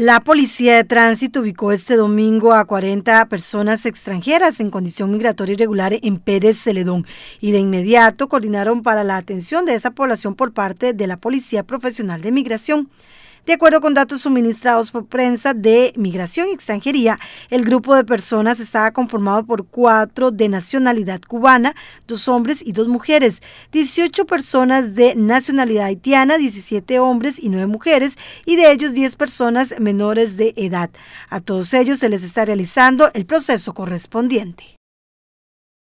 La Policía de Tránsito ubicó este domingo a 40 personas extranjeras en condición migratoria irregular en Pérez Celedón y de inmediato coordinaron para la atención de esa población por parte de la Policía Profesional de Migración. De acuerdo con datos suministrados por prensa de Migración y Extranjería, el grupo de personas estaba conformado por cuatro de nacionalidad cubana, dos hombres y dos mujeres, 18 personas de nacionalidad haitiana, 17 hombres y 9 mujeres, y de ellos 10 personas menores de edad. A todos ellos se les está realizando el proceso correspondiente.